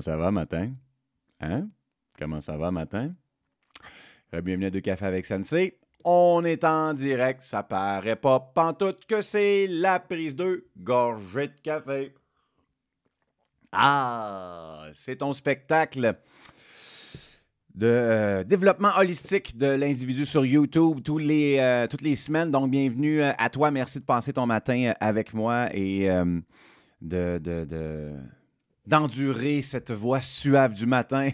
ça va, matin? Hein? Comment ça va, matin? Bienvenue à Deux Cafés avec Sensei. On est en direct, ça paraît pas pantoute que c'est la prise de gorgée de café. Ah, c'est ton spectacle de euh, développement holistique de l'individu sur YouTube tous les, euh, toutes les semaines. Donc, bienvenue euh, à toi. Merci de passer ton matin avec moi et de d'endurer cette voix suave du matin.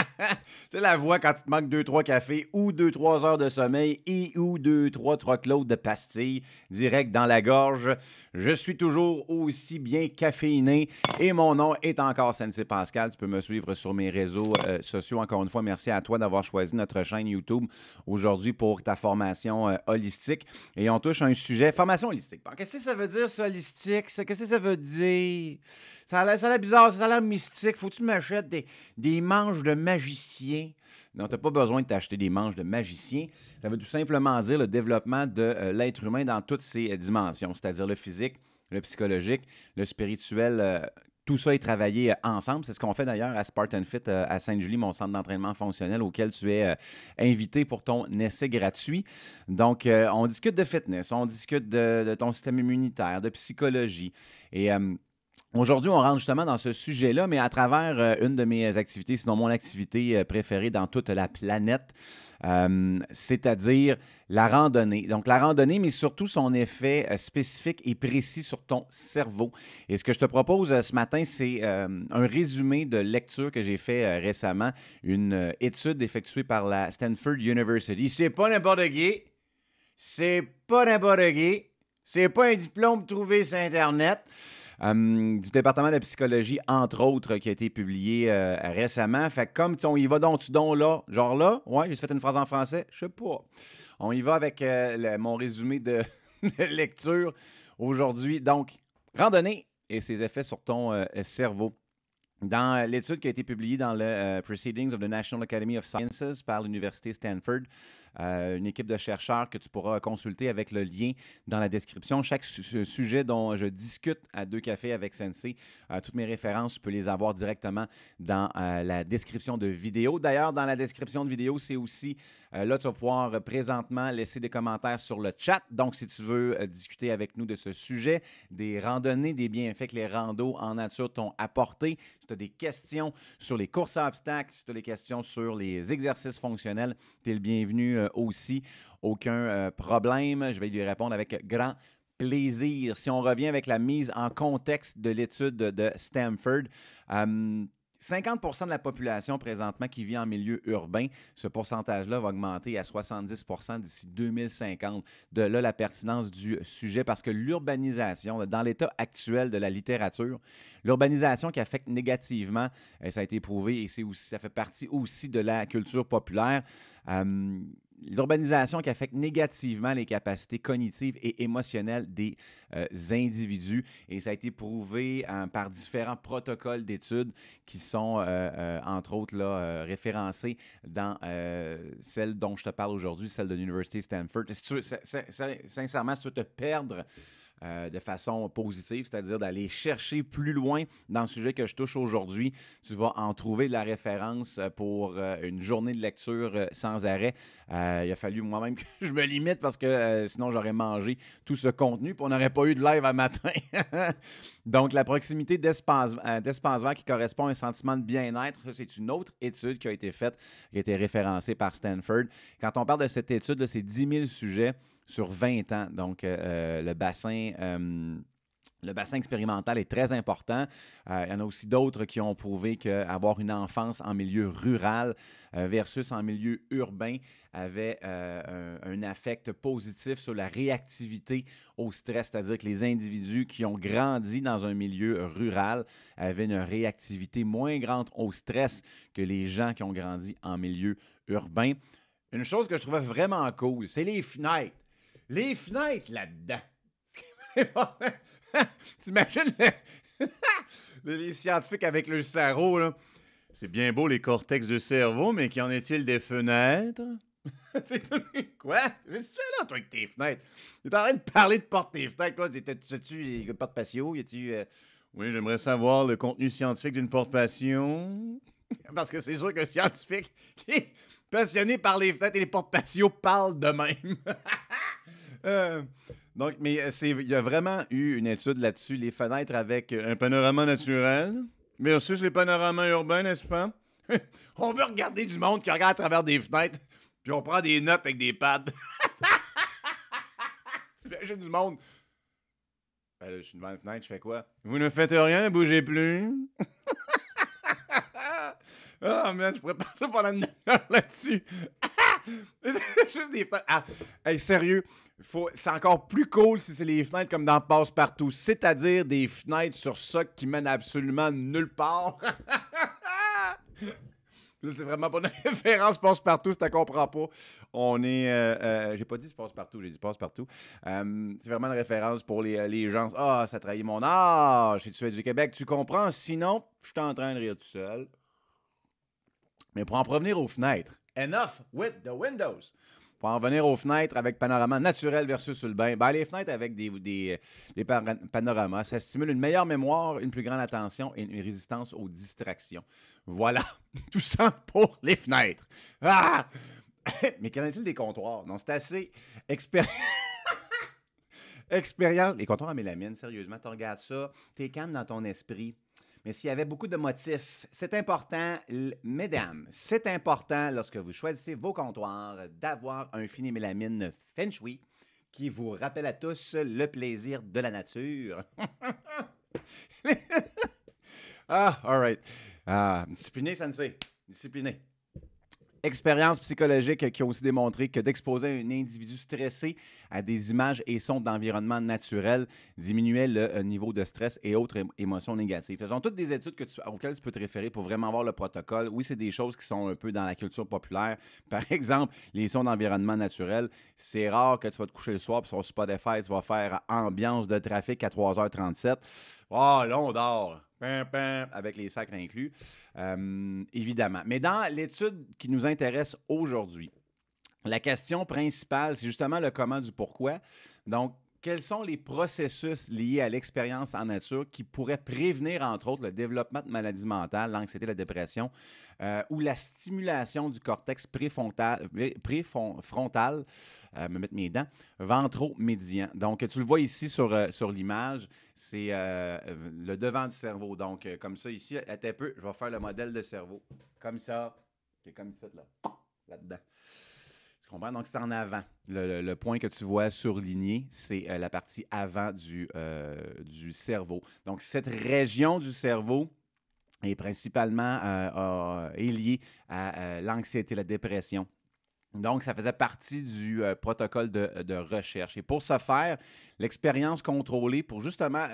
c'est la voix quand tu te manques 2 trois cafés ou deux trois heures de sommeil et ou trois, trois clots de pastilles direct dans la gorge. Je suis toujours aussi bien caféiné et mon nom est encore Sensei Pascal. Tu peux me suivre sur mes réseaux euh, sociaux. Encore une fois, merci à toi d'avoir choisi notre chaîne YouTube aujourd'hui pour ta formation euh, holistique. Et on touche à un sujet, formation holistique. Qu'est-ce que ça veut dire, holistique? Qu'est-ce que ça veut dire? Ça a l'air bizarre, ça a l'air mystique. Faut que tu m'achètes des, des manches de magicien. Non, tu n'as pas besoin de t'acheter des manches de magicien. Ça veut tout simplement dire le développement de euh, l'être humain dans toutes ses euh, dimensions, c'est-à-dire le physique, le psychologique, le spirituel, euh, tout ça est travaillé ensemble. C'est ce qu'on fait d'ailleurs à Spartan Fit à Sainte-Julie, mon centre d'entraînement fonctionnel auquel tu es invité pour ton essai gratuit. Donc, on discute de fitness, on discute de, ton système immunitaire, de psychologie. Et. Aujourd'hui, on rentre justement dans ce sujet-là, mais à travers euh, une de mes activités, sinon mon activité euh, préférée dans toute la planète, euh, c'est-à-dire la randonnée. Donc la randonnée, mais surtout son effet spécifique et précis sur ton cerveau. Et ce que je te propose ce matin, c'est un résumé de lecture que j'ai fait récemment, une étude effectuée par la Stanford University. C'est pas n'importe qui, c'est pas n'importe qui, c'est pas un diplôme trouvé sur Internet. Hum, du département de la psychologie, entre autres, qui a été publié euh, récemment. Fait que comme on y va donc, tu dons là, genre là, ouais, j'ai fait une phrase en français, je sais pas. On y va avec euh, mon résumé de lecture aujourd'hui. Donc, randonnée et ses effets sur ton euh, cerveau. Dans l'étude qui a été publiée dans le euh, Proceedings of the National Academy of Sciences par l'Université Stanford, euh, une équipe de chercheurs que tu pourras consulter avec le lien dans la description. Chaque sujet dont je discute à Deux Cafés avec Sensei, euh, toutes mes références, tu peux les avoir directement dans la description de vidéo. D'ailleurs, dans la description de vidéo, c'est aussi, là, tu vas pouvoir présentement laisser des commentaires sur le chat. Donc, si tu veux discuter avec nous de ce sujet, des randonnées, des bienfaits que les randos en nature t'ont apporté, des questions sur les courses à obstacles, si tu as des questions sur les exercices fonctionnels, tu es le bienvenu euh, aussi. Aucun euh, problème. Je vais lui répondre avec grand plaisir. Si on revient avec la mise en contexte de l'étude de Stanford, euh, 50 de la population présentement qui vit en milieu urbain. Ce pourcentage-là va augmenter à 70 d'ici 2050. De là la pertinence du sujet parce que l'urbanisation, dans l'état actuel de la littérature, l'urbanisation qui affecte négativement, euh, ça a été prouvé et c'est aussi, ça fait partie aussi de la culture populaire. Euh, l'urbanisation qui affecte négativement les capacités cognitives et émotionnelles des euh, individus. Et ça a été prouvé hein, par différents protocoles d'études qui sont, euh, euh, entre autres, là, référencés dans celle dont je te parle aujourd'hui, celle de l'Université Stanford. sincèrement, si tu veux te perdre euh, de façon positive, c'est-à-dire d'aller chercher plus loin dans le sujet que je touche aujourd'hui. Tu vas en trouver de la référence euh, pour euh, une journée de lecture sans arrêt. il a fallu moi-même que je me limite parce que sinon j'aurais mangé tout ce contenu pour on n'aurait pas eu de live à matin. Donc, la proximité d'espace vert qui correspond à un sentiment de bien-être, c'est une autre étude qui a été faite, qui a été référencée par Stanford. Quand on parle de cette étude, de ces 10 000 sujets, sur 20 ans. Donc, euh, euh, le bassin. Euh, le bassin expérimental est très important. il y en a aussi d'autres qui ont prouvé qu'avoir une enfance en milieu rural versus en milieu urbain avait un, un, affect positif sur la réactivité au stress, c'est-à-dire que les individus qui ont grandi dans un milieu rural avaient une réactivité moins grande au stress que les gens qui ont grandi en milieu urbain. Une chose que je trouvais vraiment cool, c'est les fenêtres les fenêtres là-dedans. T'imagines les scientifiques avec le cerveau là. C'est bien beau les cortex de cerveau, mais qu'en est-il des fenêtres? c'est Quoi? C'est là, toi, avec tes fenêtres? T'es en train de parler de porte tes fenêtres, quoi. tu les porte patio? tu euh, Oui, j'aimerais savoir le contenu scientifique d'une porte patio. Parce que c'est sûr qu'un scientifique qui est passionné par les fenêtres et les portes patio parle de même. Euh, donc, mais euh, il y a vraiment eu une étude là-dessus, les fenêtres avec euh, un panorama naturel versus les panoramas urbains, n'est-ce pas? on veut regarder du monde qui regarde à travers des fenêtres, puis on prend des notes avec des pads. tu du monde. Ben je suis devant la fenêtre, je fais quoi? Vous ne faites rien, ne bougez plus. Ah, oh, man, je pourrais ça pendant une heure là-dessus. Juste des fenêtres. Ah, sérieux, faut... c'est encore plus cool si c'est les fenêtres comme dans Passe-Partout, c'est-à-dire des fenêtres sur soc qui mènent absolument nulle part. c'est vraiment pas une référence passe-partout, si tu comprends pas. On est. Euh, euh, j'ai pas dit passe-partout, j'ai dit passe-partout. Euh, c'est vraiment une référence pour les, les gens. Ah, ça trahit mon âge, tu es du Québec, tu comprends. Sinon, je suis en train de rire tout seul. Mais pour en provenir aux fenêtres, Enough with the windows pour en venir aux fenêtres avec panorama naturel versus le bain, ben, les fenêtres avec des, des, des panoramas, ça stimule une meilleure mémoire, une plus grande attention et une résistance aux distractions. Voilà, tout ça pour les fenêtres. Ah! Mais qu'en est-il des comptoirs? Non, c'est assez expérimenté. expérience. Les comptoirs à mélamine, sérieusement, tu regardes ça, es calme dans ton esprit mais s'il y avait beaucoup de motifs, c'est important, mesdames, c'est important lorsque vous choisissez vos comptoirs d'avoir un fini-mélamine Feng Shui qui vous rappelle à tous le plaisir de la nature. ah, all right. Ah, discipliné, sait. Discipliné expériences psychologiques qui ont aussi démontré que d'exposer un individu stressé à des images et sons d'environnement naturel diminuait le euh, niveau de stress et autres émotions négatives. Ce sont toutes des études auxquelles tu peux te référer pour vraiment voir le protocole. Oui, c'est des choses qui sont un peu dans la culture populaire. Par exemple, les sons d'environnement naturel, c'est rare que tu vas te coucher le soir, puis sur fêtes, tu vas faire ambiance de trafic à 3h37. Oh, ah, là, on dort avec les sacres inclus, euh, évidemment. Mais dans l'étude qui nous intéresse aujourd'hui, la question principale, c'est justement le comment du pourquoi. Donc, quels sont les processus liés à l'expérience en nature qui pourraient prévenir, entre autres, le développement de maladies mentales, l'anxiété, la dépression, euh, ou la stimulation du cortex préfrontal, préfrontal euh, médian Donc, tu le vois ici sur, euh, sur l'image, c'est le devant du cerveau. Donc, comme ça, ici, à peu, je vais faire le modèle de cerveau. Comme ça, c'est comme ça, là, là-dedans. Donc, c'est en avant. Le, point que tu vois surligné, c'est euh, la partie avant euh, du, cerveau. Donc, cette région du cerveau est principalement euh, liée à l'anxiété, la dépression. Donc, ça faisait partie du protocole de, de, recherche. Et pour ce faire, l'expérience contrôlée, pour justement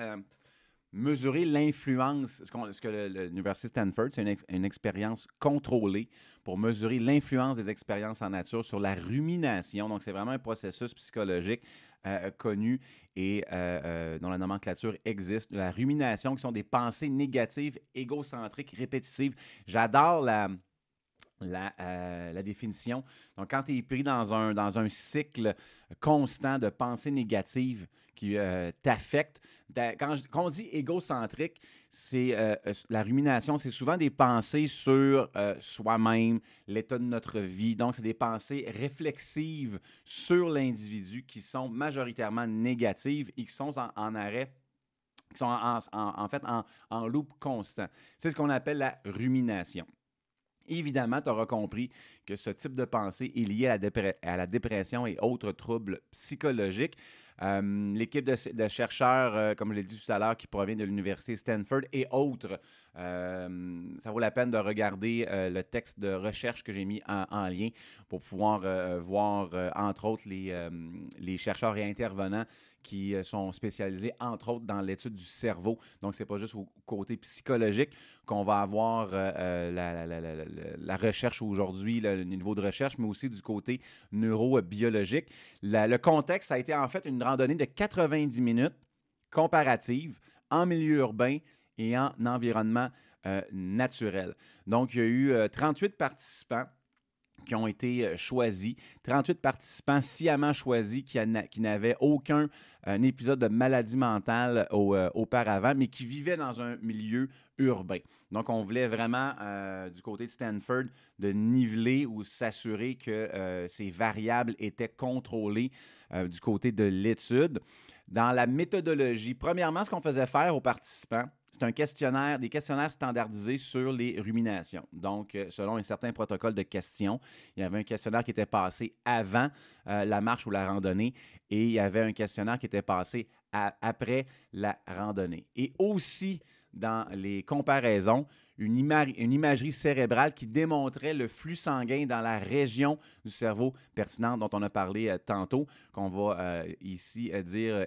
mesurer l'influence, ce, que l'Université Stanford, c'est une, expérience contrôlée pour mesurer l'influence des expériences en nature sur la rumination. Donc, c'est vraiment un processus psychologique euh, euh, connu et euh, dont la nomenclature existe. La rumination, qui sont des pensées négatives, égocentriques, répétitives. J'adore la, définition. Donc, quand tu es pris dans un, dans un cycle constant de pensées négatives qui euh, t'affecte Quand, on dit égocentrique, c'est euh, euh, la rumination, c'est souvent des pensées sur soi-même, l'état de notre vie. Donc, c'est des pensées réflexives sur l'individu qui sont majoritairement négatives et qui sont en, arrêt qui sont en, fait en loop constant. C'est ce qu'on appelle la rumination. Évidemment, tu auras compris que ce type de pensée est lié à à la, dépression et autres troubles psychologiques. Euh, l'équipe de, chercheurs, euh, comme je l'ai dit tout à l'heure, qui provient de l'université Stanford et autres, euh, ça vaut la peine de regarder le texte de recherche que j'ai mis en, lien pour pouvoir voir, entre autres, les, les chercheurs et intervenants qui sont spécialisés, entre autres, dans l'étude du cerveau. Donc, ce n'est pas juste au côté psychologique qu'on va avoir la, la, la, la, recherche aujourd'hui, le, niveau de recherche, mais aussi du côté neurobiologique. le contexte, a été en fait une données de 90 minutes comparative en milieu urbain et en environnement euh, naturel. Donc, il y a eu 38 euh, participants qui ont été euh, choisis. 38 participants sciemment choisis qui, n'avaient aucun euh, épisode de maladie mentale euh, auparavant, mais qui vivaient dans un milieu urbain. Donc, on voulait vraiment, du côté de Stanford, de niveler ou s'assurer que ces variables étaient contrôlées du côté de l'étude. Dans la méthodologie, premièrement, ce qu'on faisait faire aux participants, c'est un questionnaire, des questionnaires standardisés sur les ruminations. Donc, euh, selon un certain protocole de questions, il y avait un questionnaire qui était passé avant euh, la marche ou la randonnée et il y avait un questionnaire qui était passé après la randonnée. Et aussi, dans les comparaisons, une, imagerie cérébrale qui démontrait le flux sanguin dans la région du cerveau pertinente dont on a parlé euh, tantôt, qu'on va euh, ici euh, dire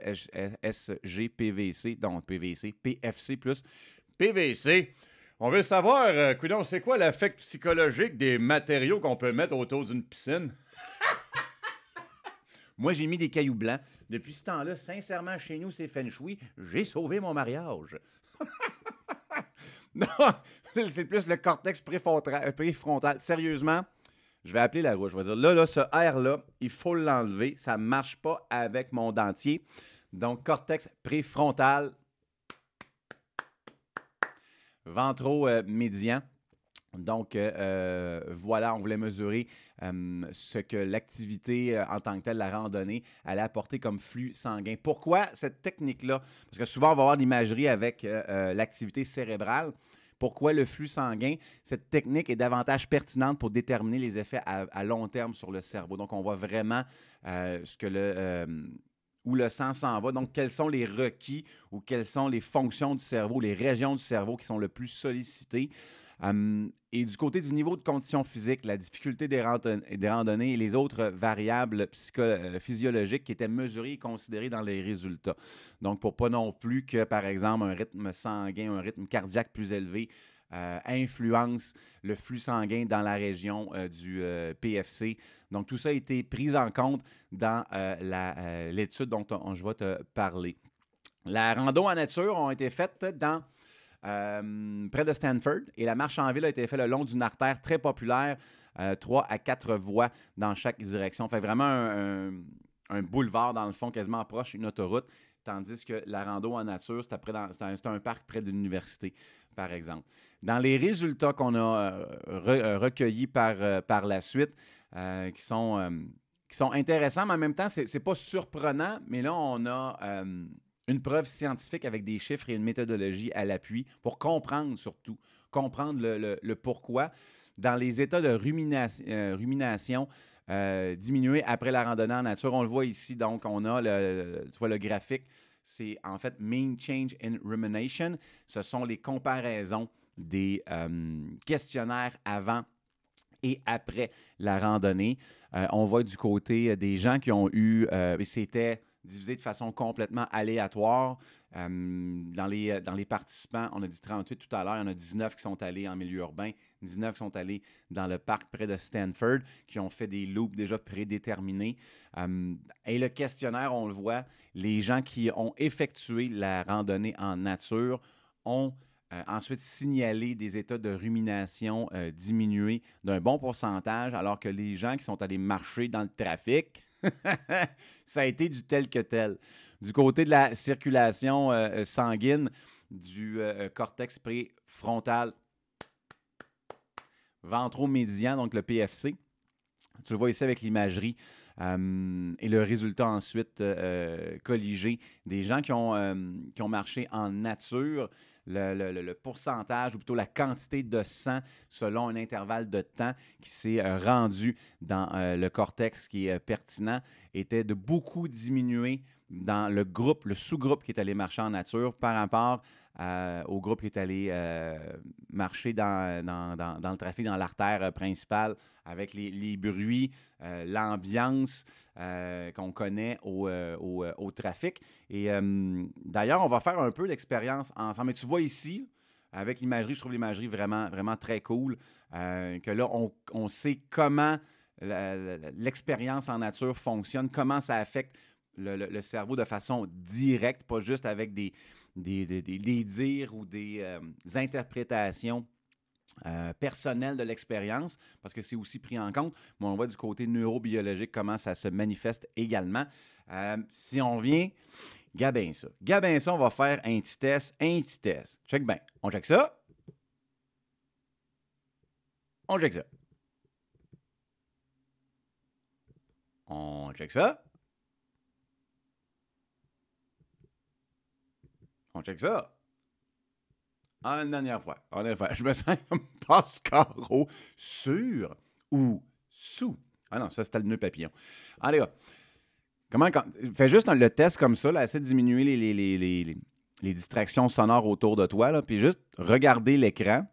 SGPVC, donc PVC, PFC plus PVC. On veut savoir, euh, c'est quoi l'affect psychologique des matériaux qu'on peut mettre autour d'une piscine? Moi, j'ai mis des cailloux blancs. Depuis ce temps-là, sincèrement, chez nous, c'est feng shui. J'ai sauvé mon mariage. Non, c'est plus le cortex préfrontal, euh, préfrontal. Sérieusement, je vais appeler la roue. Je vais dire, là, là, ce R-là, il faut l'enlever. Ça ne marche pas avec mon dentier. Donc, cortex préfrontal, ventro-médian. Euh, donc euh, euh, voilà, on voulait mesurer euh, ce que l'activité en tant que telle, la randonnée, allait apporter comme flux sanguin. Pourquoi cette technique-là? Parce que souvent, on va avoir l'imagerie avec l'activité cérébrale. Pourquoi le flux sanguin? Cette technique est davantage pertinente pour déterminer les effets à, long terme sur le cerveau. Donc, on voit vraiment ce que le où le sang s'en va. Donc, quels sont les requis ou quelles sont les fonctions du cerveau, les régions du cerveau qui sont le plus sollicitées. Hum, et du côté du niveau de condition physique, la difficulté des, randonnées et les autres variables euh, physiologiques qui étaient mesurées et considérées dans les résultats. Donc, pour pas non plus que, par exemple, un rythme sanguin, un rythme cardiaque plus élevé euh, influence le flux sanguin dans la région euh, du PFC. Donc, tout ça a été pris en compte dans l'étude dont on, je vais te parler. La rando en nature ont été faites dans euh, près de Stanford. Et la marche en ville a été faite le long d'une artère très populaire, euh, trois à quatre voies dans chaque direction. Fait vraiment un, boulevard, dans le fond, quasiment proche une autoroute. Tandis que la rando en nature, c'est un, parc près de l'université, par exemple. Dans les résultats qu'on a euh, recueillis par, par la suite, qui sont qui sont intéressants, mais en même temps, c'est pas surprenant. Mais là, on a, une preuve scientifique avec des chiffres et une méthodologie à l'appui pour comprendre surtout, comprendre le, pourquoi. Dans les états de euh, rumination, euh, après la randonnée en nature, on le voit ici, donc on a le, tu vois, le graphique, c'est en fait Main Change in Rumination. Ce sont les comparaisons des euh, questionnaires avant et après la randonnée. on voit du côté des gens qui ont eu, c'était divisé de façon complètement aléatoire. Euh, dans, les, euh, dans les participants, on a dit 38 tout à l'heure, il y en a 19 qui sont allés en milieu urbain, 19 qui sont allés dans le parc près de Stanford, qui ont fait des loops déjà prédéterminés. Euh, et le questionnaire, on le voit, les gens qui ont effectué la randonnée en nature ont ensuite, signalé des états de rumination diminués d'un bon pourcentage, alors que les gens qui sont allés marcher dans le trafic ça a été du tel que tel. Du côté de la circulation euh, euh, sanguine du euh, cortex préfrontal ventromédian, donc le PFC, tu le vois ici avec l'imagerie euh, et le résultat ensuite euh, euh, colligé des gens qui ont, qui ont marché en nature, le, pourcentage ou plutôt la quantité de sang selon un intervalle de temps qui s'est rendu dans le cortex qui est pertinent était de beaucoup diminuer dans le groupe, le sous-groupe qui est allé marcher en nature par rapport euh, au groupe qui est allé euh, marcher dans, le trafic, dans l'artère euh, principale, avec les, bruits, l'ambiance qu'on connaît au, trafic. Et d'ailleurs, on va faire un peu d'expérience ensemble. Mais tu vois ici, avec l'imagerie, je trouve l'imagerie vraiment, vraiment très cool, que là, on, sait comment l'expérience en nature fonctionne, comment ça affecte le cerveau de façon directe, pas juste avec des des, dires ou des, euh, interprétations euh, personnelles de l'expérience, parce que c'est aussi pris en compte, mais on voit du côté neurobiologique comment ça se manifeste également. Euh, si on vient, gabin ça. Gabin ça, on va faire un petit test, un petit test. Check bien. On check ça. On check ça. On check ça. On check ça. En une dernière fois. En Je me sens comme scaro, sur ou sous. Ah non, ça, c'était le nœud papillon. Allez, Comment, quand, fais juste le test comme ça, là, essaie de diminuer les, les, les, les, distractions sonores autour de toi, là, puis juste regarder l'écran,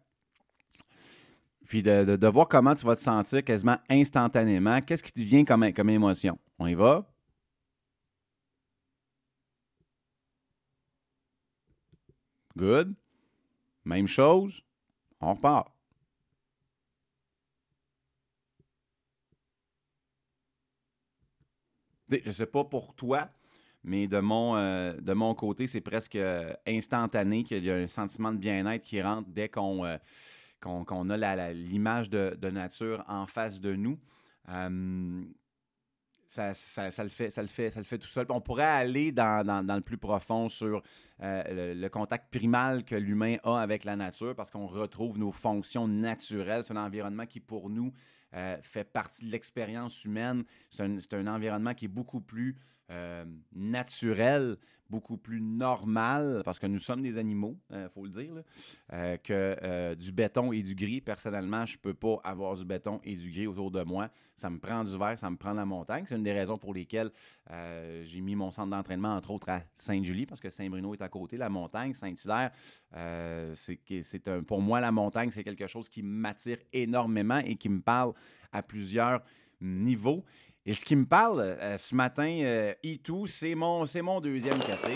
puis de, voir comment tu vas te sentir quasiment instantanément, qu'est-ce qui te vient comme, comme émotion. On y va? Good. Même chose. On repart. Je ne sais pas pour toi, mais de mon, euh, de mon côté, c'est presque euh, instantané qu'il y a un sentiment de bien-être qui rentre dès qu'on euh, a l'image de, nature en face de nous ça, le fait, ça le fait, ça le fait tout seul. On pourrait aller dans, le plus profond sur euh, le, contact primal que l'humain a avec la nature, parce qu'on retrouve nos fonctions naturelles. C'est un environnement qui, pour nous, euh, fait partie de l'expérience humaine. C'est un, un, environnement qui est beaucoup plus euh, naturel, beaucoup plus normal, parce que nous sommes des animaux, il hein, faut le dire, euh, que euh, du béton et du gris. Personnellement, je ne peux pas avoir du béton et du gris autour de moi. Ça me prend du verre, ça me prend la montagne. C'est une des raisons pour lesquelles j'ai mis mon centre d'entraînement, entre autres, à saint julie parce que Saint-Bruno est à côté, la montagne, Saint-Hilaire. c'est pour moi, la montagne, c'est quelque chose qui m'attire énormément et qui me parle à plusieurs niveaux. Et ce qui me parle euh, ce matin, euh, e c'est mon, mon deuxième café.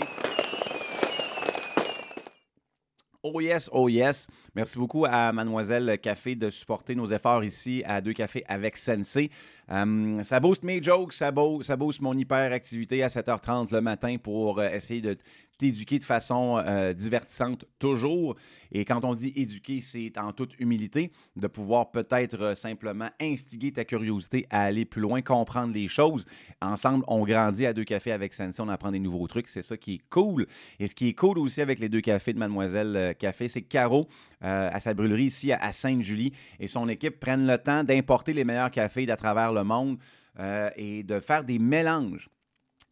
Oh yes, oh yes. Merci beaucoup à Mademoiselle Café de supporter nos efforts ici à Deux Cafés avec Sensei. Hum, ça booste mes jokes, ça, booste, ça booste mon hyperactivité à 7h30 le matin pour euh, essayer de t'éduquer de façon euh, divertissante toujours. Et quand on dit éduquer, c'est en toute humilité, de pouvoir peut-être euh, simplement instiguer ta curiosité à aller plus loin, comprendre les choses. Ensemble, on grandit à deux cafés avec Sensei, on apprend des nouveaux trucs. C'est ça qui est cool. Et ce qui est cool aussi avec les deux cafés de Mademoiselle euh, Café, c'est Caro, à sa brûlerie ici à Sainte-Julie, et son équipe prennent le temps d'importer les meilleurs cafés d'à travers le monde. et de faire des mélanges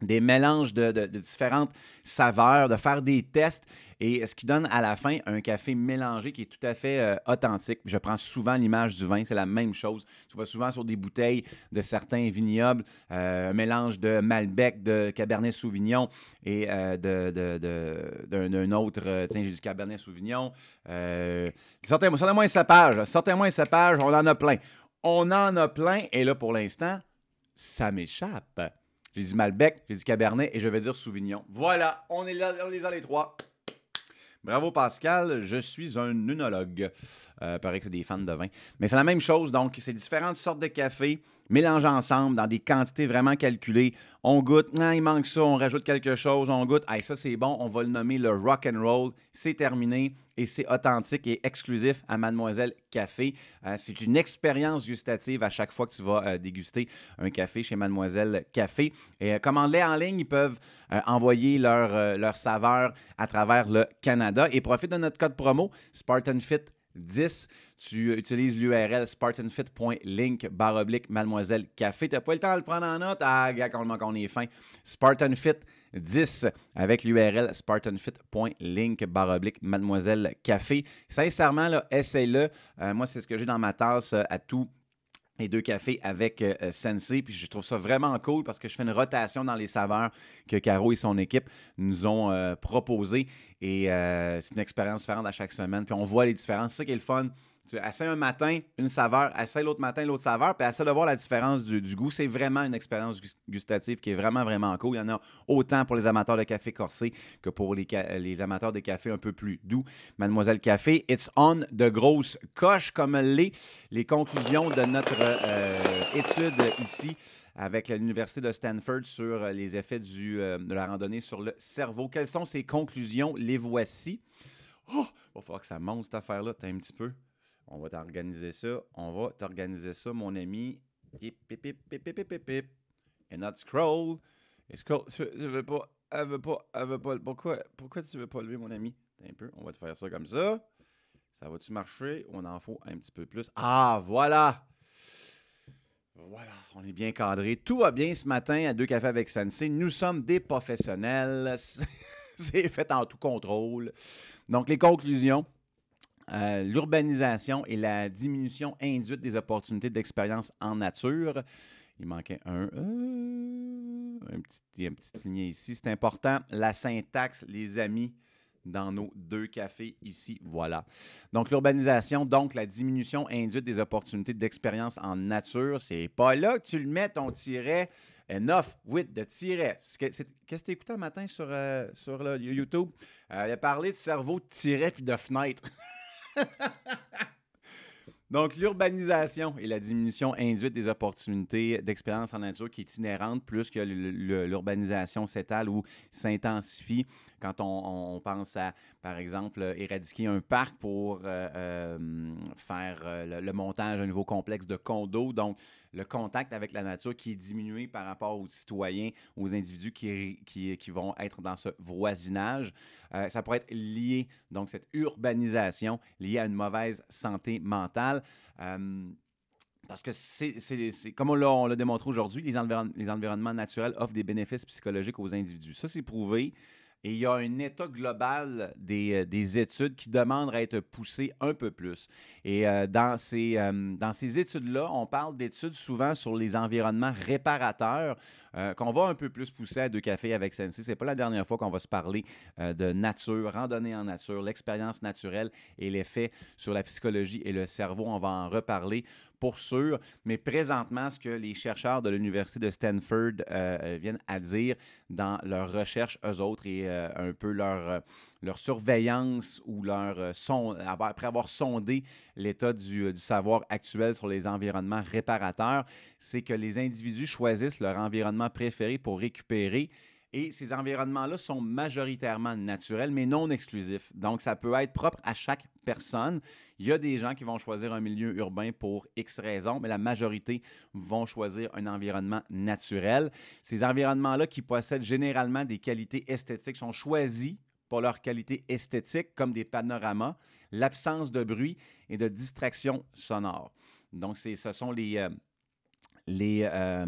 des mélanges de, différentes saveurs, de faire des tests, et ce qui donne à la fin un café mélangé qui est tout à fait euh, authentique. Je prends souvent l'image du vin, c'est la même chose. Tu vois souvent sur des bouteilles de certains vignobles, euh, un mélange de Malbec, de Cabernet Sauvignon et euh, d'un autre, tiens, j'ai du Cabernet Sauvignon. Sortez-moi sortez un sapage, sortez-moi un sapage, on en a plein. On en a plein, et là pour l'instant, ça m'échappe j'ai dit Malbec, j'ai dit Cabernet et je vais dire souvignon Voilà, on est là, les a les trois. Bravo Pascal, je suis un unologue. Euh, que c'est des fans de vin. Mais c'est la même chose, donc c'est différentes sortes de café mélange ensemble dans des quantités vraiment calculées. On goûte, non hein, il manque ça, on rajoute quelque chose, on goûte, ah, ça c'est bon, on va le nommer le rock and roll, c'est terminé et c'est authentique et exclusif à Mademoiselle Café. Euh, c'est une expérience gustative à chaque fois que tu vas euh, déguster un café chez Mademoiselle Café. Et euh, commande-les en ligne, ils peuvent envoyer leur, leur saveur à travers le Canada et profite de notre code promo SpartanFit 10. Tu utilises l'URL spartanfit.link mademoiselle café. Tu n'as pas le temps de le prendre en note. Ah, gars, quand on est fin. Spartanfit 10 avec l'URL spartanfit.link mademoiselle café. Sincèrement, essaye le euh, moi, c'est ce que j'ai dans ma tasse euh, à tout deux cafés avec euh, euh Puis je trouve ça vraiment cool parce que je fais une rotation dans les saveurs que Caro et son équipe nous ont euh, proposées. Et euh, c'est une expérience différente à chaque semaine. Puis on voit les différences. C'est ça qui est le fun tu un matin, une saveur, assez l'autre matin, l'autre saveur, puis ça de voir la différence du, goût. C'est vraiment une expérience gustative qui est vraiment, vraiment cool. Il y en a autant pour les amateurs de café corsé que pour les, les amateurs de café un peu plus doux. Mademoiselle Café, it's on de grosses coches, comme les, les conclusions de notre euh, étude ici avec l'Université de Stanford sur les effets du, euh, de la randonnée sur le cerveau. Quelles sont ces conclusions? Les voici. Oh, il va falloir que ça monte cette affaire-là. un petit peu on va t'organiser ça, on va t'organiser ça, mon ami. Et not scroll. Et scroll, je, ne veux pas, elle veut pas, elle veut pas. Pourquoi, pourquoi tu veux pas lever, mon ami? Un peu, on va te faire ça comme ça. Ça va-tu marcher? On en faut un petit peu plus. Ah, voilà! Voilà, on est bien cadré. Tout va bien ce matin à Deux Cafés avec Sensei. Nous sommes des professionnels. C'est fait en tout contrôle. Donc, les conclusions. Euh, l'urbanisation et la diminution induite des opportunités d'expérience en nature. Il manquait un petit, euh, un petit signet ici. C'est important. La syntaxe, les amis, dans nos deux cafés ici. Voilà. Donc, l'urbanisation, donc la diminution induite des opportunités d'expérience en nature. C'est pas là que tu le mets, ton tiret. 9, 8 de tiret. Qu'est-ce que tu écouté un matin sur, euh, sur le YouTube? elle a parlé de cerveau de tiret puis de fenêtre. Donc, l'urbanisation et la diminution induite des opportunités d'expérience en nature qui est itinérante plus que l'urbanisation s'étale ou s'intensifie quand on, pense à, par exemple, éradiquer un parc pour euh, euh, faire euh, le, montage d'un nouveau complexe de condos, donc le contact avec la nature qui est diminué par rapport aux citoyens, aux individus qui, qui, vont être dans ce voisinage. ça pourrait être lié, donc cette urbanisation liée à une mauvaise santé mentale. parce que c'est comme on l'a démontré aujourd'hui, les, les environnements naturels offrent des bénéfices psychologiques aux individus. Ça, c'est prouvé. Et il y a un état global des, euh, études qui demandent à être poussées un peu plus. Et euh, euh, dans ces, études-là, on parle d'études souvent sur les environnements réparateurs qu'on va un peu plus pousser à deux cafés avec Ce C'est pas la dernière fois qu'on va se parler de nature, randonnée en nature, l'expérience naturelle et l'effet sur la psychologie et le cerveau. On va en reparler pour sûr. Mais présentement, ce que les chercheurs de l'Université de Stanford euh, euh, viennent à dire dans leurs recherches, eux autres, et euh, un peu leur, leur surveillance ou leur son, après avoir sondé l'état du, du, savoir actuel sur les environnements réparateurs, c'est que les individus choisissent leur environnement préféré pour récupérer et ces environnements-là sont majoritairement naturels, mais non exclusifs. Donc, ça peut être propre à chaque personne. Il y a des gens qui vont choisir un milieu urbain pour X raisons, mais la majorité vont choisir un environnement naturel. Ces environnements-là qui possèdent généralement des qualités esthétiques sont choisis pour leur qualité esthétique, comme des panoramas, l'absence de bruit et de distraction sonore. Donc, ce sont les... Euh, les euh,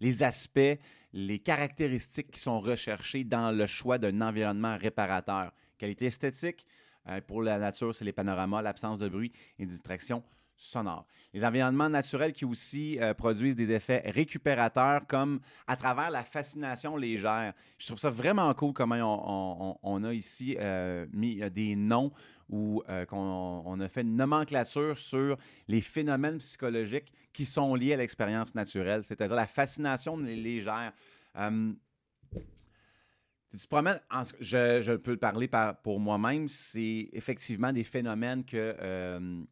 les aspects, les caractéristiques qui sont recherchées dans le choix d'un environnement réparateur. Qualité esthétique, euh, pour la nature, c'est les panoramas, l'absence de bruit et distraction sonore. Les environnements naturels qui aussi euh, produisent des effets récupérateurs comme à travers la fascination légère. Je trouve ça vraiment cool comment on, a ici euh, mis des noms ou qu'on a fait une nomenclature sur les phénomènes psychologiques qui sont liées à l'expérience naturelle, c'est-à-dire la fascination les légères. Hum, tu promènes, je, je, peux le parler pour moi-même, c'est effectivement des phénomènes que, hum,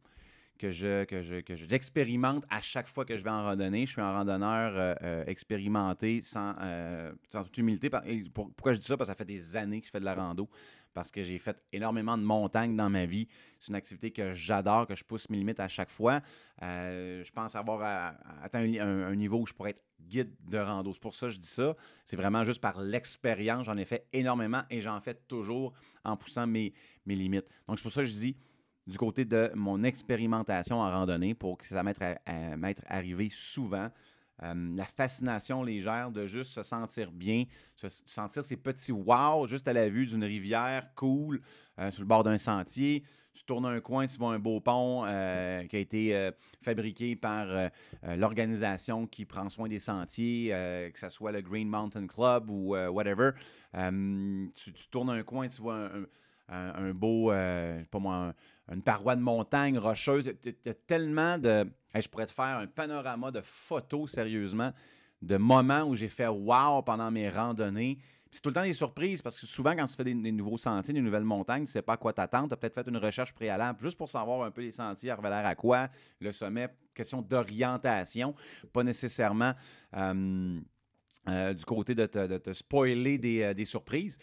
que, je, que, je, que j'expérimente à chaque fois que je vais en randonnée. Je suis un randonneur euh, euh, expérimenté, sans, euh, sans, toute humilité. pourquoi je dis ça? Parce que ça fait des années que je fais de la rando parce que j'ai fait énormément de montagnes dans ma vie. C'est une activité que j'adore, que je pousse mes limites à chaque fois. Euh, je pense avoir euh, atteint un, niveau où je pourrais être guide de rando. C'est pour ça que je dis ça. C'est vraiment juste par l'expérience. J'en ai fait énormément et j'en fais toujours en poussant mes, limites. Donc, c'est pour ça que je dis du côté de mon expérimentation en randonnée pour que ça m'ait arrivé souvent euh, la fascination légère de juste se sentir bien, se sentir ces petits wow juste à la vue d'une rivière cool euh, sur le bord d'un sentier. Tu tournes un coin, tu vois un beau pont euh, qui a été fabriqué par l'organisation qui prend soin des sentiers, que ce soit le Green Mountain Club ou whatever. Tu, tournes un coin, tu vois un, beau, pas moi, une paroi de montagne rocheuse. Il y a tellement de. je pourrais te faire un panorama de photos, sérieusement, de moments où j'ai fait wow pendant mes randonnées. C'est tout le temps des surprises parce que souvent, quand tu fais des, nouveaux sentiers, des nouvelles montagnes, tu ne sais pas à quoi t'attendre. Tu as peut-être fait une recherche préalable juste pour savoir un peu les sentiers, l'air à quoi, le sommet, question d'orientation, pas nécessairement euh, euh, du côté de te, spoiler des, euh, des surprises.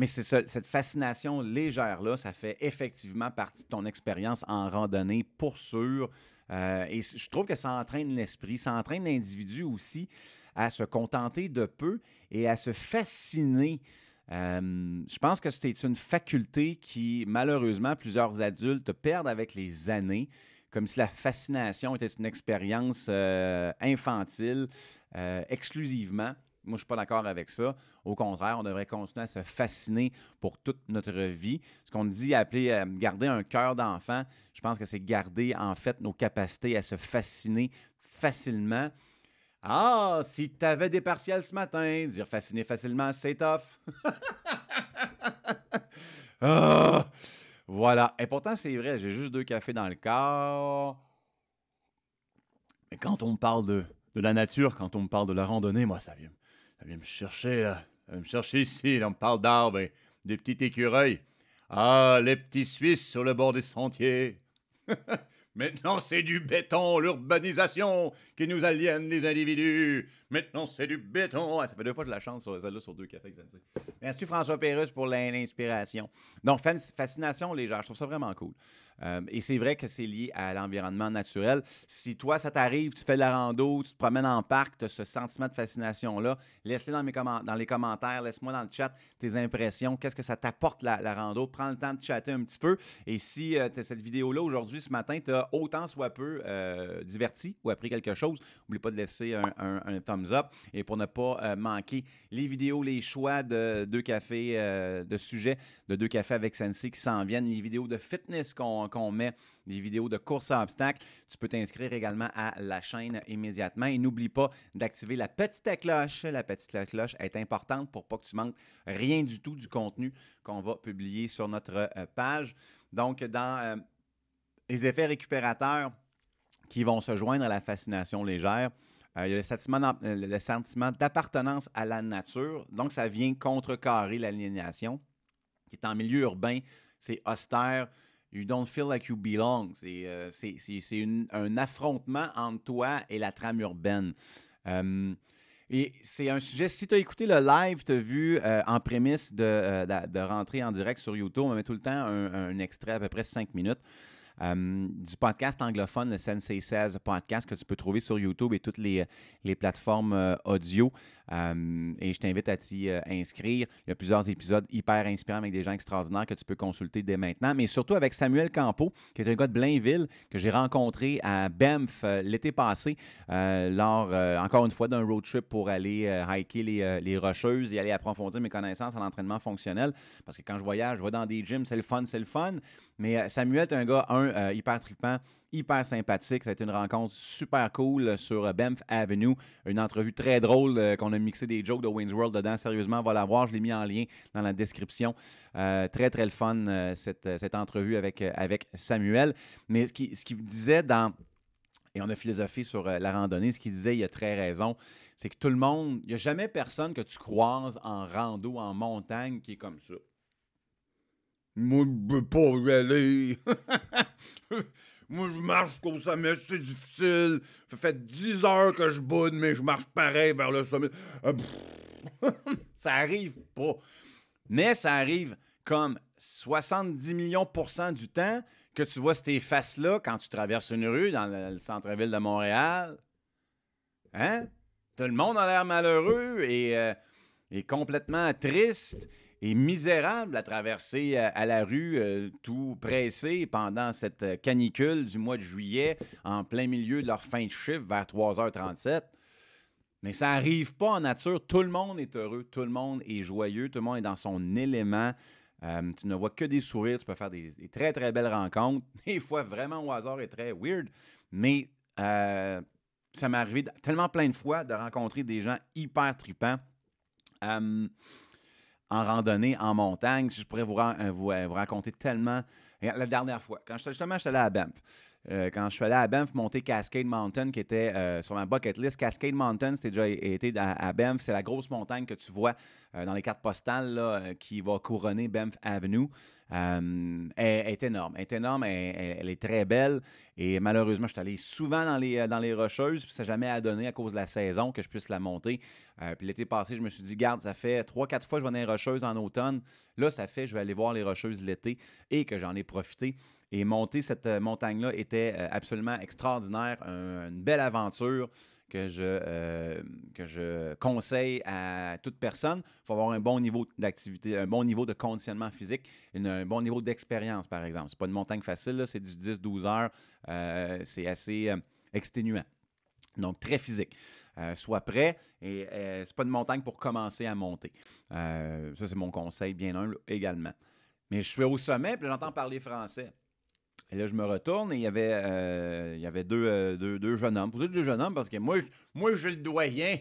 Mais cette fascination légère-là, ça fait effectivement partie de ton expérience en randonnée pour sûr. Euh, et je trouve que ça entraîne l'esprit, ça entraîne l'individu aussi à se contenter de peu et à se fasciner. Euh, je pense que c'était une faculté qui, malheureusement, plusieurs adultes perdent avec les années, comme si la fascination était une expérience euh, infantile exclusivement. Moi, je ne suis pas d'accord avec ça. Au contraire, on devrait continuer à se fasciner pour toute notre vie. Ce qu'on dit appeler à euh, garder un cœur d'enfant, je pense que c'est garder en fait nos capacités à se fasciner facilement. Ah, si tu avais des partiels ce matin, dire fasciner facilement, c'est tough. Ah, voilà. Et pourtant, c'est vrai, j'ai juste deux cafés dans le corps. Mais quand on me parle de, de la nature, quand on me parle de la randonnée, moi, ça vient. Elle vient me chercher, là. Elle me chercher ici. on parle d'arbres et des petits écureuils. Ah, les petits Suisses sur le bord des sentiers. Maintenant, c'est du béton, l'urbanisation qui nous aliène les individus. Maintenant, c'est du béton. Ah, ça fait deux fois que je la chance sur celle-là sur deux cafés. Merci François Pérusse pour l'inspiration. Donc, fascination, les gens, je trouve ça vraiment cool. Euh, et c'est vrai que c'est lié à l'environnement naturel. Si toi, ça t'arrive, tu fais de la rando, tu te promènes en parc, tu as ce sentiment de fascination-là, laisse-le dans, les commentaires, laisse-moi dans le chat tes impressions, qu'est-ce que ça t'apporte la, rando. Prends le temps de chatter un petit peu. Et si euh, tu as cette vidéo-là aujourd'hui, ce matin, tu as autant soit peu euh, diverti ou appris quelque chose, n'oublie pas de laisser un, thumbs up. Et pour ne pas manquer les vidéos, les choix de deux cafés, de sujets de deux cafés avec Sensei qui s'en viennent, les vidéos de fitness qu'on donc, on met des vidéos de course à obstacles. Tu peux t'inscrire également à la chaîne immédiatement. Et n'oublie pas d'activer la petite cloche. La petite cloche est importante pour pas que tu manques rien du tout du contenu qu'on va publier sur notre euh, page. Donc, dans euh, les effets récupérateurs qui vont se joindre à la fascination légère, euh, il y a le sentiment d'appartenance à la nature. Donc, ça vient contrecarrer l'aliénation qui est en milieu urbain. C'est austère, You don't feel like you belong. C'est euh, un affrontement entre toi et la trame urbaine. Euh, et c'est un sujet, si tu as écouté le live, tu as vu euh, en prémisse de, rentrer en direct sur YouTube, on met tout le temps un, extrait à peu près cinq minutes. Euh, du podcast anglophone, le Sensei 16 podcast que tu peux trouver sur YouTube et toutes les, les plateformes euh, audio. Euh, et je t'invite à t'y inscrire. Il y a plusieurs épisodes hyper inspirants avec des gens extraordinaires que tu peux consulter dès maintenant, mais surtout avec Samuel Campo, qui est un gars de Blainville que j'ai rencontré à Banff l'été passé, lors, encore une fois, d'un road trip pour aller hiker les, les, Rocheuses et aller approfondir mes connaissances en entraînement fonctionnel. Parce que quand je voyage, je vais dans des gyms, c'est le fun, c'est le fun. Mais euh, Samuel est un gars, un, euh, hyper tripant, hyper sympathique. Ça a été une rencontre super cool euh, sur Banff Avenue. Une entrevue très drôle qu'on a mixé des jokes de Wayne's World dedans. Sérieusement, va la voir. Je l'ai mis en lien dans la description. très, très le fun, cette, entrevue avec, avec Samuel. Mais ce qu'il ce qui disait dans. Et on a philosophé sur la randonnée. Ce qu'il disait, il a très raison. C'est que tout le monde, il n'y a jamais personne que tu croises en rando, en montagne, qui est comme ça. Moi, je peux pas y aller. Moi, je marche comme sommet, c'est difficile. Ça fait 10 heures que je boude, mais je marche pareil vers le sommet. Euh, ça arrive pas. Mais ça arrive comme 70 millions pour cent du temps que tu vois ces faces-là quand tu traverses une rue dans le centre-ville de Montréal. Hein? Tout le monde a l'air malheureux et, euh, et complètement triste et misérable à traverser euh, à la rue euh, tout pressé pendant cette euh, canicule du mois de juillet en plein milieu de leur fin de chiffre vers 3h37. Mais ça n'arrive pas en nature. Tout le monde est heureux, tout le monde est joyeux, tout le monde est dans son élément. tu ne vois que des sourires, tu peux faire des, très, très belles rencontres. Des fois, vraiment au hasard et très weird. Mais ça m'est arrivé tellement plein de fois de rencontrer des gens hyper tripants en randonnée, en montagne. Je pourrais vous, euh, euh, raconter tellement. La dernière fois, quand justement, j'étais allé à BAMP, euh, quand je suis allé à Banff monter Cascade Mountain, qui était euh, sur ma bucket list, Cascade Mountain, c'était déjà été à, Banff. C'est la grosse montagne que tu vois euh, dans les cartes postales là, qui va couronner Banff Avenue. Elle, est énorme. Elle est énorme, elle, est très belle. Et malheureusement, je suis allé souvent dans les, dans les rocheuses, puis ça n'a jamais à à cause de la saison que je puisse la monter. puis l'été passé, je me suis dit, garde, ça fait 3-4 fois que je vais dans les rocheuses en automne. Là, ça fait, je vais aller voir les rocheuses l'été et que j'en ai profité. Et monter cette euh, montagne-là était euh, absolument extraordinaire, une belle aventure que je, euh, je conseille à toute personne. Il faut avoir un bon niveau d'activité, un bon niveau de conditionnement physique, un bon niveau d'expérience, par exemple. Ce n'est pas une montagne facile, c'est du 10-12 heures. c'est assez exténuant. Donc, très physique. sois prêt et ce n'est pas une montagne pour commencer à monter. ça, c'est mon conseil bien humble également. Mais je suis au sommet, puis j'entends parler français. Et là, je me retourne et il y avait, euh, il y avait deux, euh, jeunes hommes. Vous êtes deux jeunes hommes parce que moi, moi, je suis le doyen.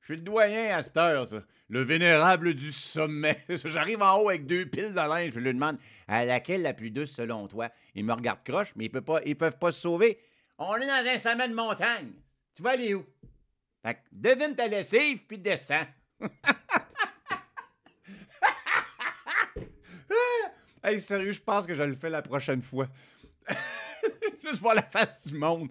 Je suis le doyen à cette heure, ça. Le vénérable du sommet. J'arrive en haut avec deux piles de linge. Je lui demande à ah, laquelle la plus douce selon toi. Il me regarde croche, mais ils peut pas, ils peuvent pas se sauver. On est dans un sommet de montagne. Tu vas aller où? Fait que devine ta lessive puis descends. hey, sérieux, je pense que je le fais la prochaine fois voir la face du monde.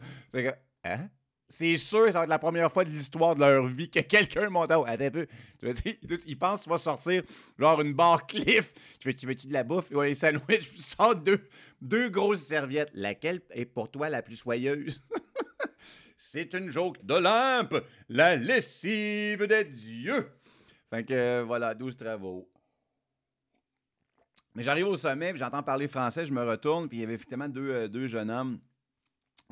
Hein? C'est sûr, ça va être la première fois de l'histoire de leur vie que quelqu'un monte à un peu. ils pensent tu vas sortir genre une barre cliff. Tu veux-tu veux, de la bouffe? Ouais, sandwichs. Tu sors deux, grosses serviettes. Laquelle est pour toi la plus soyeuse? C'est une joke d'Olympe, la lessive des dieux. Fait que euh, voilà, 12 travaux. Mais j'arrive au sommet, j'entends parler français, je me retourne, puis il y avait effectivement deux, euh, deux jeunes hommes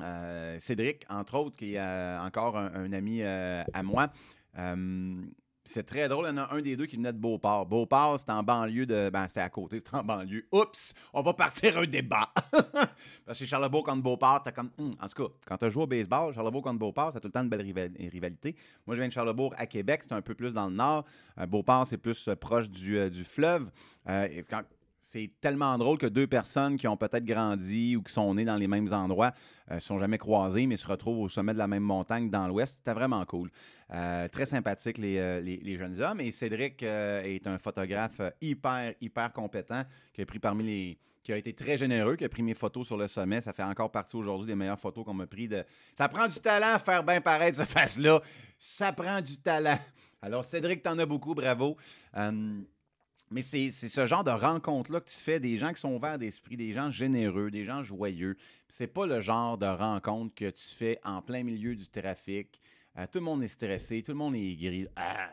euh, Cédric, entre autres, qui est euh, encore un, ami euh, à moi. Hum, c'est très drôle, il y en a un des deux qui venait de Beauport. Beauport, c'est en banlieue de. Ben, c'est à côté, c'est en banlieue. Oups, on va partir un débat. Parce que Charlebourg contre Beauport, t'as comme. Hum, en tout cas, quand t'as joué au baseball, Charlebourg contre Beauport, t'as tout le temps de belle rivalités. Moi, je viens de Charlebourg à Québec, c'est un peu plus dans le nord. Beauport, c'est plus proche du, du fleuve. Et quand, c'est tellement drôle que deux personnes qui ont peut-être grandi ou qui sont nées dans les mêmes endroits ne euh, se sont jamais croisées, mais se retrouvent au sommet de la même montagne dans l'Ouest. C'était vraiment cool. Euh, très sympathique, euh, les, jeunes hommes. Et Cédric est un photographe hyper, hyper compétent qui a pris parmi les, qui a été très généreux, qui a pris mes photos sur le sommet. Ça fait encore partie aujourd'hui des meilleures photos qu'on m'a prises. de. Ça prend du talent à faire bien paraître ce face-là. Ça prend du talent. Alors, Cédric, t'en as beaucoup, bravo. Mais c'est ce genre de rencontre-là que tu fais, des gens qui sont ouverts d'esprit, des gens généreux, des gens joyeux. C'est pas le genre de rencontre que tu fais en plein milieu du trafic. Euh, tout le monde est stressé, tout le monde est gris. Ah,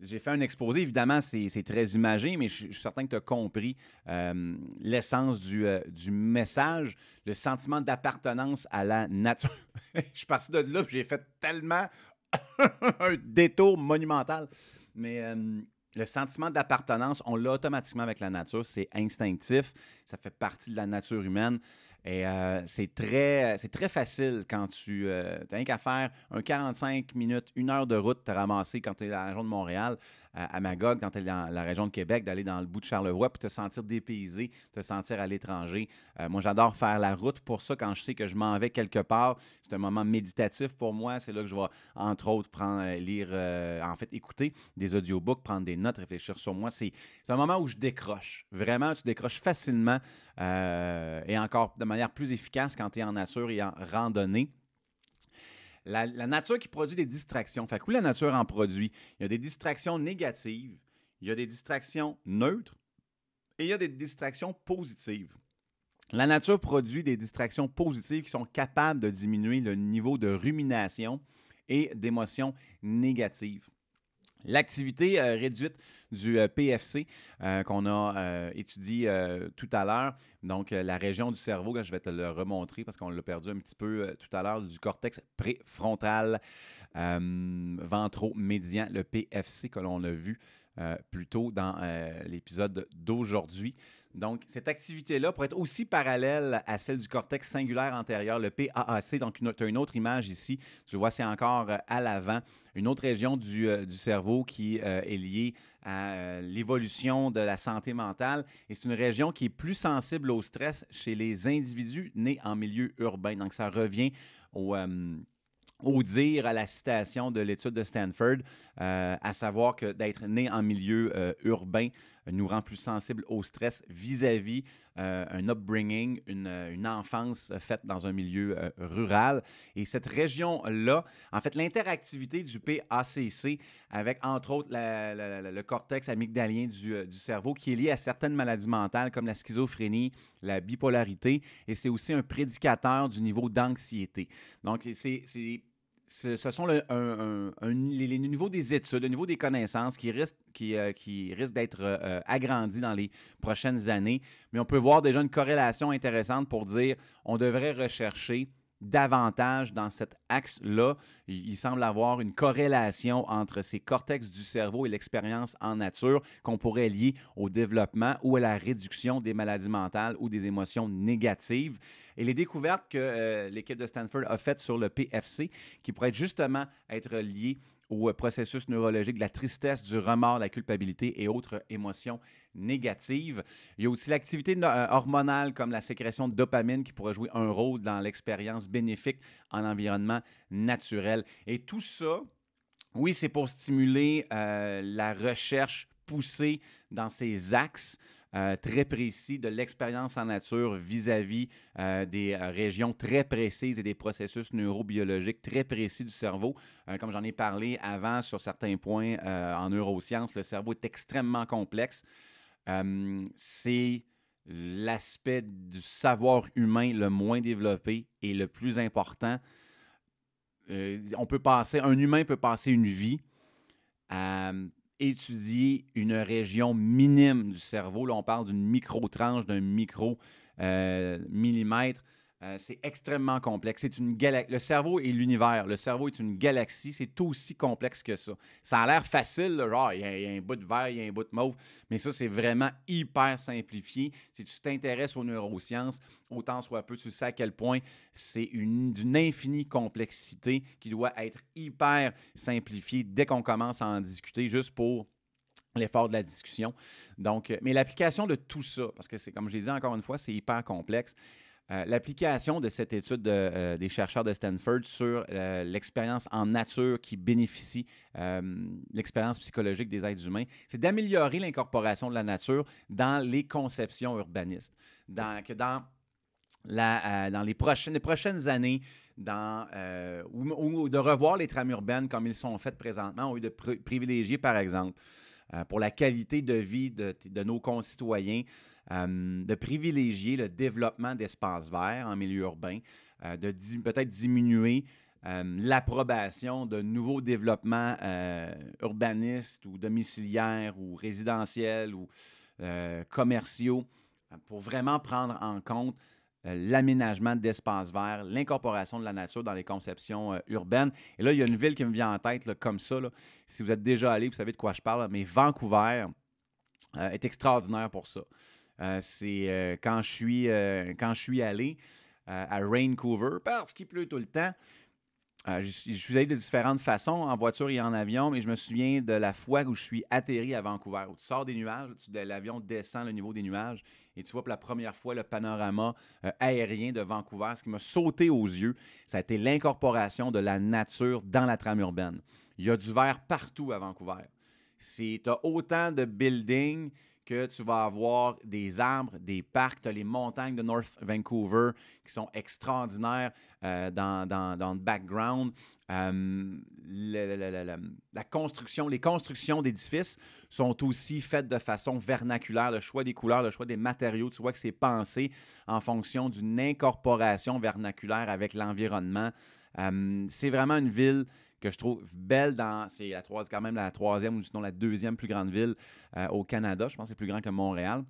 J'ai fait un exposé, évidemment, c'est très imagé, mais je, suis certain que tu as compris euh, l'essence du, euh, du message, le sentiment d'appartenance à la nature. je suis parti de là, j'ai fait tellement un détour monumental. Mais le sentiment d'appartenance, on l'a automatiquement avec la nature. C'est instinctif. Ça fait partie de la nature humaine. Et euh, c'est très, très facile quand tu n'as euh, rien qu'à faire un 45 minutes, une heure de route, te ramasser quand tu es dans la région de Montréal à, Magog, quand elle est dans la région de Québec, d'aller dans le bout de Charlevoix, puis te sentir dépaysé, te sentir à l'étranger. Euh, moi, j'adore faire la route pour ça quand je sais que je m'en vais quelque part. C'est un moment méditatif pour moi. C'est là que je vais, entre autres, prendre, euh, lire, euh, en fait, écouter des audiobooks, prendre des notes, réfléchir sur moi. C'est un moment où je décroche. Vraiment, tu décroches facilement et encore de manière plus efficace quand tu es en nature et en randonnée. La, nature qui produit des distractions. Fait que la nature en produit. Il y a des distractions négatives, il y a des distractions neutres et il y a des distractions positives. La nature produit des distractions positives qui sont capables de diminuer le niveau de rumination et d'émotions négatives. L'activité euh, réduite du euh, PFC euh, qu'on a euh, étudié tout à l'heure. Donc, la région du cerveau, je vais te le remontrer parce qu'on l'a perdu un petit peu tout à l'heure, du cortex préfrontal ventro-médian, le PFC que l'on a vu plus tôt dans l'épisode d'aujourd'hui. Donc, cette activité-là pourrait être aussi parallèle à celle du cortex singulaire antérieur, le PAAC. Donc, tu as une autre image ici. Tu le vois, c'est encore euh, à l'avant. Une autre région du, euh, cerveau qui euh, est liée à l'évolution de la santé mentale. Et c'est une région qui est plus sensible au stress chez les individus nés en milieu urbain. Donc, ça revient au dire à la citation de l'étude de Stanford, à savoir que d'être né en milieu urbain euh, nous rend plus sensibles au stress vis-à-vis euh, un upbringing, une, euh, une, enfance faite dans un milieu rural. Et cette région-là, en fait, l'interactivité du PACC avec, entre autres, le cortex amygdalien du, du cerveau qui est lié à certaines maladies mentales comme la schizophrénie, la bipolarité, et c'est aussi un prédicateur du niveau d'anxiété. Donc, c'est ce sont le, les, niveaux des études, le niveau des connaissances qui risquent, qui, euh, d'être euh, euh, agrandis dans les prochaines années. Mais on peut voir déjà une corrélation intéressante pour dire on devrait rechercher davantage dans cet axe-là. Il, semble avoir une corrélation entre ces cortex du cerveau et l'expérience en nature qu'on pourrait lier au développement ou à la réduction des maladies mentales ou des émotions négatives. Et les découvertes que euh, l'équipe de Stanford a faites sur le PFC, qui pourraient justement être liées au euh, processus neurologique, de la tristesse, du remords, de la culpabilité et autres émotions négatives. Il y a aussi l'activité euh, hormonale comme la sécrétion de dopamine qui pourrait jouer un rôle dans l'expérience bénéfique en environnement naturel. Et tout ça, oui, c'est pour stimuler euh, la recherche poussée dans ces axes. Euh, très précis de l'expérience en nature vis-à-vis euh, des euh, régions très précises et des processus neurobiologiques très précis du cerveau. comme j'en ai parlé avant sur certains points en neurosciences, le cerveau est extrêmement complexe. C'est l'aspect du savoir humain le moins développé et le plus important. on peut passer, un humain peut passer une vie étudier une région minime du cerveau. Là, on parle d'une micro-tranche, d'un micro-millimètre. Euh, euh, c'est extrêmement complexe. C'est une Le cerveau est l'univers. Le cerveau est une galaxie. C'est aussi complexe que ça. Ça a l'air facile, genre, il y, a un bout de vert, il y a un bout de mauve, mais ça, c'est vraiment hyper simplifié. Si tu t'intéresses aux neurosciences, autant soit peu, tu sais à quel point c'est une, d'une infinie complexité qui doit être hyper simplifiée dès qu'on commence à en discuter, juste pour l'effort de la discussion. Donc, euh, mais l'application de tout ça, parce que c'est comme je l'ai dit encore une fois, c'est hyper complexe. Euh, l'application de cette étude euh, des chercheurs de Stanford sur euh, l'expérience en nature qui bénéficie l'expérience psychologique des êtres humains, c'est d'améliorer l'incorporation de la nature dans les conceptions urbanistes. Dans, dans, la, dans les, prochaines, prochaines années, dans, ou, de revoir les trames urbaines comme ils sont faites présentement, ou de privilégier, par exemple, pour la qualité de vie de, de nos concitoyens, euh, de privilégier le développement d'espaces verts en milieu urbain, euh, de peut-être diminuer euh, l'approbation de nouveaux développements urbanistes ou domiciliaires ou résidentiels ou commerciaux pour vraiment prendre en compte l'aménagement d'espaces verts, l'incorporation de la nature dans les conceptions urbaines. Et là, il y a une ville qui me vient en tête comme ça. Si vous êtes déjà allé, vous savez de quoi je parle, mais Vancouver est extraordinaire pour ça. Euh, c'est euh, quand, je suis, euh, quand je suis allé à Vancouver, parce qu'il pleut tout le temps, je, suis allé de différentes façons, en voiture et en avion, mais je me souviens de la fois où je suis atterri à Vancouver, où tu sors des nuages, l'avion descend le niveau des nuages et tu vois pour la première fois le panorama aérien de Vancouver. Ce qui m'a sauté aux yeux, ça a été l'incorporation de la nature dans la trame urbaine. Il y a du vert partout à Vancouver. Tu as autant de buildings que tu vas avoir des arbres, des parcs, tu as les montagnes de North Vancouver qui sont extraordinaires euh, dans, le background. Euh, la construction, les constructions d'édifices sont aussi faites de façon vernaculaire. Le choix des couleurs, le choix des matériaux, tu vois que c'est pensé en fonction d'une incorporation vernaculaire avec l'environnement. Euh, c'est vraiment une ville que je trouve belle dans. C'est la troisième, quand même la troisième ou sinon la deuxième plus grande ville euh, au Canada. Je pense que c'est plus grand que Montréal.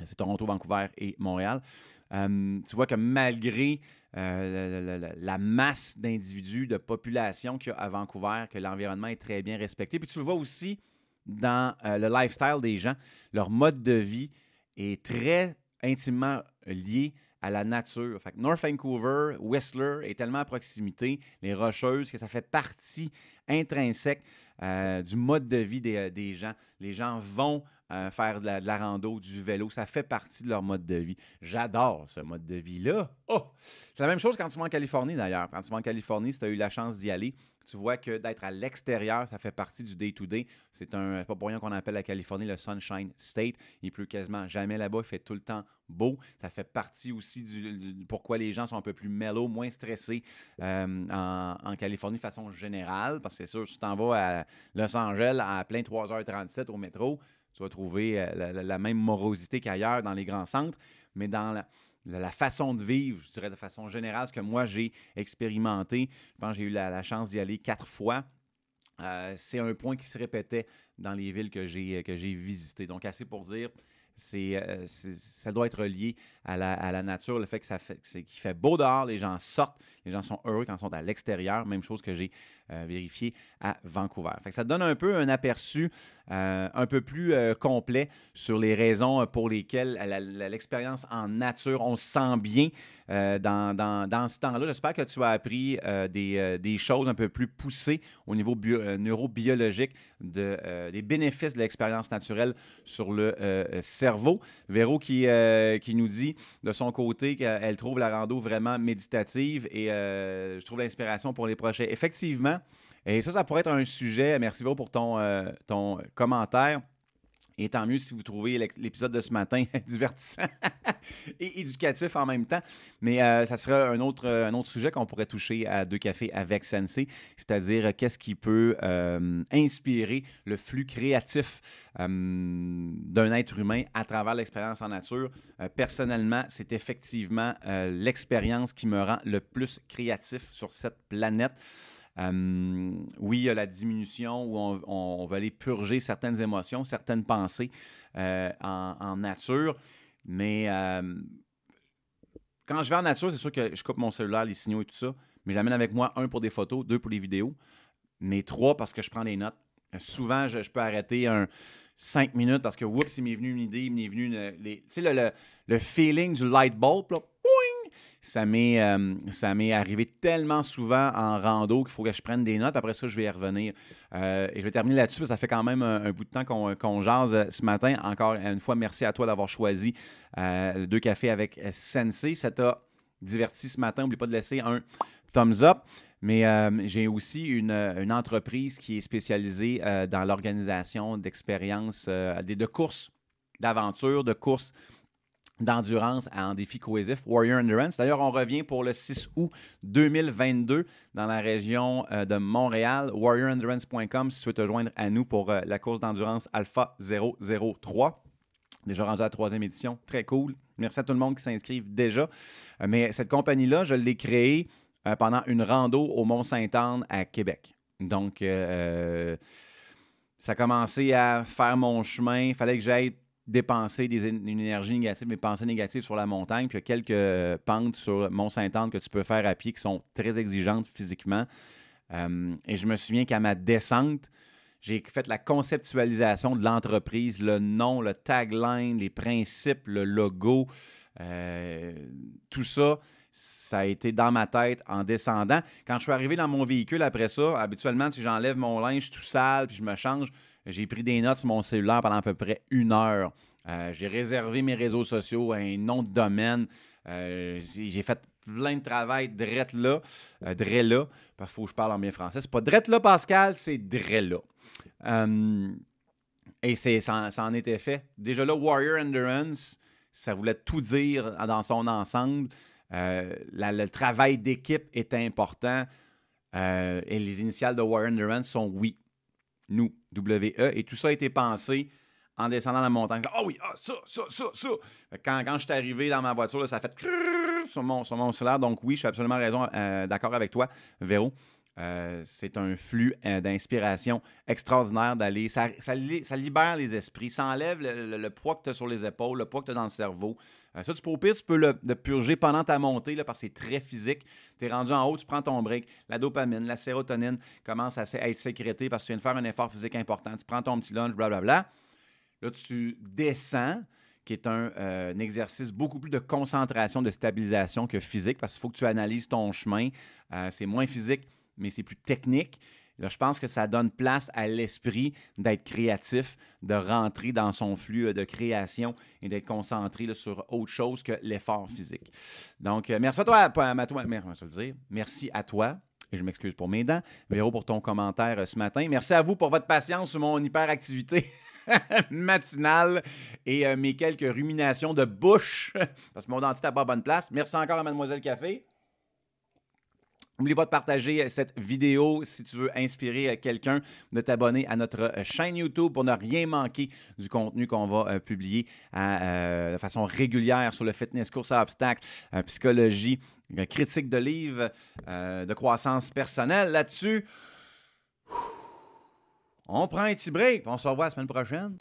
Euh, c'est Toronto, Vancouver et Montréal. Euh, tu vois que malgré la, la, masse d'individus, de population qu'il y a à Vancouver, que l'environnement est très bien respecté. Puis tu le vois aussi dans le lifestyle des gens. Leur mode de vie est très intimement lié à la nature. North Vancouver, Whistler est tellement à proximité, les Rocheuses, que ça fait partie intrinsèque euh, du mode de vie des, euh, gens. Les gens vont euh, faire de la, de rando, du vélo. Ça fait partie de leur mode de vie. J'adore ce mode de vie-là. Oh! C'est la même chose quand tu vas en Californie, d'ailleurs. Quand tu vas en Californie, si tu as eu la chance d'y aller, tu vois que d'être à l'extérieur, ça fait partie du day-to-day. C'est un pas pour qu'on appelle la Californie le Sunshine State. Il pleut quasiment jamais là-bas. Il fait tout le temps beau. Ça fait partie aussi du, pourquoi les gens sont un peu plus mellow, moins stressés euh, en, Californie de façon générale. Parce que sûr, si tu t'en vas à Los Angeles à plein 3h37 au métro, tu vas trouver euh, la même morosité qu'ailleurs dans les grands centres. Mais dans la la façon de vivre, je dirais de façon générale, ce que moi j'ai expérimenté. Je pense que j'ai eu la, chance d'y aller quatre fois. Euh, c'est un point qui se répétait dans les villes que j'ai, que j'ai visitées. Donc, assez pour dire, euh, ça doit être lié à la, nature, le fait que ça fait, c'est, qu'il fait beau dehors, les gens sortent, les gens sont heureux quand ils sont à l'extérieur. Même chose que j'ai euh, vérifier à Vancouver. Fait que ça donne un peu un aperçu euh, un peu plus euh, complet sur les raisons pour lesquelles l'expérience en nature, on se sent bien dans, ce temps-là. J'espère que tu as appris des, choses un peu plus poussées au niveau neurobiologique de, des bénéfices de l'expérience naturelle sur le cerveau. Véro qui, qui nous dit de son côté qu'elle trouve la rando vraiment méditative et je trouve l'inspiration pour les prochains. Effectivement, et ça, ça pourrait être un sujet. Merci, beaucoup pour ton, euh, ton commentaire. Et tant mieux si vous trouvez l'épisode de ce matin divertissant et éducatif en même temps. Mais euh, ça serait un autre, euh, autre sujet qu'on pourrait toucher à Deux Cafés avec Sensei, c'est-à-dire qu'est-ce qui peut inspirer le flux créatif d'un être humain à travers l'expérience en nature. personnellement, c'est effectivement l'expérience qui me rend le plus créatif sur cette planète. Hum, oui, il y a la diminution où on, va aller purger certaines émotions, certaines pensées euh, en, nature. Mais hum, quand je vais en nature, c'est sûr que je coupe mon cellulaire, les signaux et tout ça. Mais j'amène avec moi un pour des photos, deux pour les vidéos, mais trois parce que je prends des notes. Souvent, je, peux arrêter un cinq minutes parce que, oups, il m'est venu une idée, il m'est venu une, les, le, le, feeling du light bulb. Là, euh, ça m'est arrivé tellement souvent en rando qu'il faut que je prenne des notes. Après ça, je vais y revenir. Euh, et je vais terminer là-dessus parce que ça fait quand même un, bout de temps qu'on jase euh, ce matin. Encore une fois, merci à toi d'avoir choisi euh, deux cafés avec Sensei. Ça t'a diverti ce matin. N'oublie pas de laisser un thumbs up. Mais j'ai aussi une, entreprise qui est spécialisée dans l'organisation d'expériences, de courses d'aventures, de courses d'endurance en défi cohésif, Warrior Endurance. D'ailleurs, on revient pour le 6 août 2022 dans la région euh, de Montréal, warriorendurance.com si tu souhaites te joindre à nous pour euh, la course d'endurance Alpha 003. Déjà rendu à la troisième édition, très cool. Merci à tout le monde qui s'inscrivent déjà. Euh, mais cette compagnie-là, je l'ai créée pendant une rando au Mont-Sainte-Anne à Québec. Donc, ça a commencé à faire mon chemin. Il fallait que j'aille dépenser une énergie négative, mais pensées négatives sur la montagne. Puis il y a quelques euh, pentes sur Mont-Saint-Anne que tu peux faire à pied qui sont très exigeantes physiquement. Euh, et je me souviens qu'à ma descente, j'ai fait la conceptualisation de l'entreprise, le nom, le tagline, les principes, le logo, euh, tout ça. Ça a été dans ma tête en descendant. Quand je suis arrivé dans mon véhicule après ça, habituellement, si j'enlève mon linge tout sale puis je me change, j'ai pris des notes sur mon cellulaire pendant à peu près une heure. Euh, j'ai réservé mes réseaux sociaux à un nom de domaine. Euh, j'ai fait plein de travail drette là, euh, parce faut que je parle en bien français. C'est pas drette là, Pascal, c'est drette là. Euh, et ça, en était fait. Déjà là, Warrior Endurance, ça voulait tout dire dans son ensemble. le travail d'équipe est important. et les initiales de Warrior Endurance sont oui, nous, WE. Et tout ça a été pensé en descendant la montagne. Ah oui, ah, ça, ça, ça, ça. Quand, quand je suis arrivé dans ma voiture, ça a fait sur mon, sur mon Donc oui, je suis absolument raison, euh, d'accord avec toi, Véro. Euh, c'est un flux euh, d'inspiration extraordinaire d'aller. Ça, libère les esprits, ça enlève le, poids que tu as sur les épaules, le poids que tu as dans le cerveau. Euh, ça, tu peux, au pire, tu peux le, purger pendant ta montée là, parce que c'est très physique. Tu es rendu en haut, tu prends ton break. La dopamine, la sérotonine commence à, être sécrétée parce que tu viens de faire un effort physique important. Tu prends ton petit lunch, blablabla. Là, tu descends qui est un, exercice beaucoup plus de concentration, de stabilisation que physique, parce qu'il faut que tu analyses ton chemin. c'est moins physique, mais c'est plus technique. je pense que ça donne place à l'esprit d'être créatif, de rentrer dans son flux euh, de création et d'être concentré sur autre chose que l'effort physique. Donc, euh, merci à toi, à toi merci, à dire. merci à toi. Et je m'excuse pour mes dents. Véro, pour ton commentaire euh, ce matin. Merci à vous pour votre patience sur mon hyperactivité. matinale et mes quelques ruminations de bouche parce que mon dentiste n'a pas bonne place. Merci encore à Mademoiselle Café. N'oublie pas de partager euh, cette vidéo si tu veux inspirer euh, quelqu'un, de t'abonner à notre euh, chaîne YouTube pour ne rien manquer du contenu qu'on va publier de façon régulière sur le fitness, course à obstacles, psychologie, critique de livres, de croissance personnelle. Là-dessus, on prend un petit break, on se revoit la semaine prochaine.